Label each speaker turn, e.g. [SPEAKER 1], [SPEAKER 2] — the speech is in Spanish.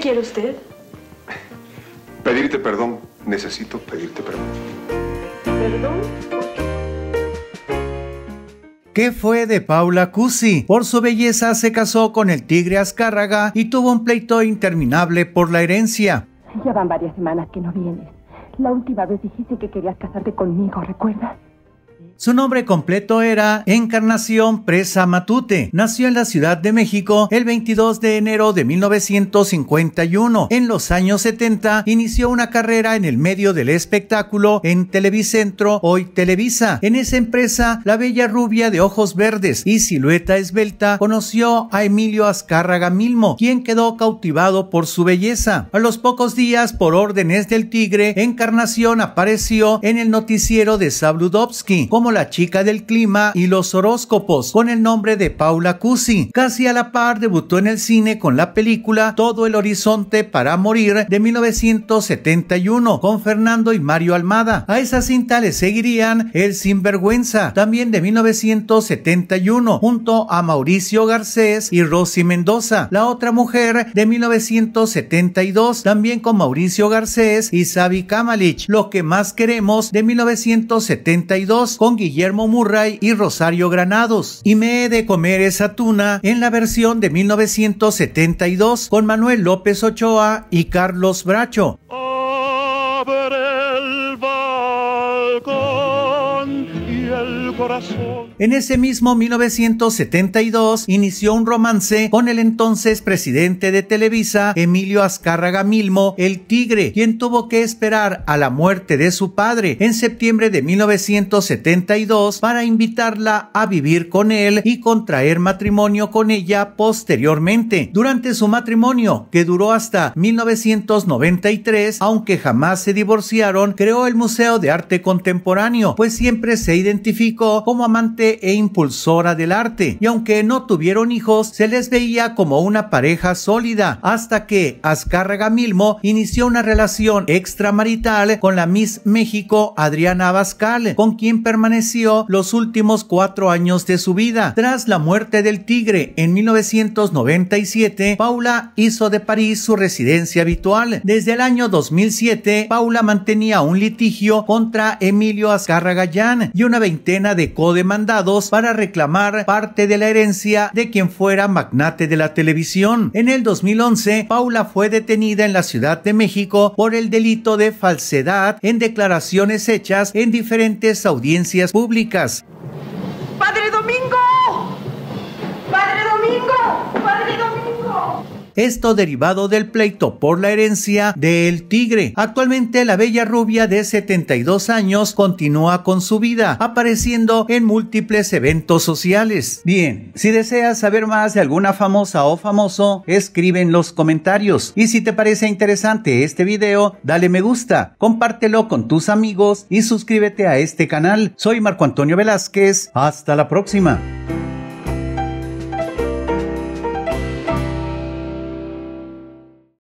[SPEAKER 1] quiere usted? Pedirte perdón. Necesito pedirte perdón. ¿Perdón? ¿Qué fue de Paula Cusi? Por su belleza se casó con el tigre Azcárraga y tuvo un pleito interminable por la herencia. Ya van varias semanas que no vienes. La última vez dijiste que querías casarte conmigo, ¿recuerdas? Su nombre completo era Encarnación Presa Matute. Nació en la Ciudad de México el 22 de enero de 1951. En los años 70 inició una carrera en el medio del espectáculo en Televicentro, hoy Televisa. En esa empresa, la bella rubia de ojos verdes y silueta esbelta conoció a Emilio Azcárraga Milmo, quien quedó cautivado por su belleza. A los pocos días, por órdenes del Tigre, Encarnación apareció en el noticiero de Sabludovsky como la chica del clima y Los horóscopos con el nombre de Paula Cusi. Casi a la par debutó en el cine con la película Todo el horizonte para morir de 1971 con Fernando y Mario Almada. A esa cinta le seguirían El sinvergüenza, también de 1971, junto a Mauricio Garcés y Rosy Mendoza. La otra mujer de 1972, también con Mauricio Garcés y Sabi Kamalich. Lo que más queremos de 1972 con Guillermo Murray y Rosario Granados. Y me he de comer esa tuna en la versión de 1972 con Manuel López Ochoa y Carlos Bracho. En ese mismo 1972 inició un romance con el entonces presidente de Televisa, Emilio Azcárraga Milmo, el Tigre, quien tuvo que esperar a la muerte de su padre en septiembre de 1972 para invitarla a vivir con él y contraer matrimonio con ella posteriormente. Durante su matrimonio, que duró hasta 1993, aunque jamás se divorciaron, creó el Museo de Arte Contemporáneo, pues siempre se identificó como amante e impulsora del arte, y aunque no tuvieron hijos, se les veía como una pareja sólida, hasta que Azcárraga Milmo inició una relación extramarital con la Miss México Adriana Abascal, con quien permaneció los últimos cuatro años de su vida. Tras la muerte del tigre en 1997, Paula hizo de París su residencia habitual. Desde el año 2007, Paula mantenía un litigio contra Emilio Azcárraga Yan y una veintena de de codemandados para reclamar parte de la herencia de quien fuera magnate de la televisión. En el 2011, Paula fue detenida en la Ciudad de México por el delito de falsedad en declaraciones hechas en diferentes audiencias públicas. esto derivado del pleito por la herencia del tigre. Actualmente la bella rubia de 72 años continúa con su vida, apareciendo en múltiples eventos sociales. Bien, si deseas saber más de alguna famosa o famoso, escribe en los comentarios. Y si te parece interesante este video, dale me gusta, compártelo con tus amigos y suscríbete a este canal. Soy Marco Antonio Velázquez, hasta la próxima.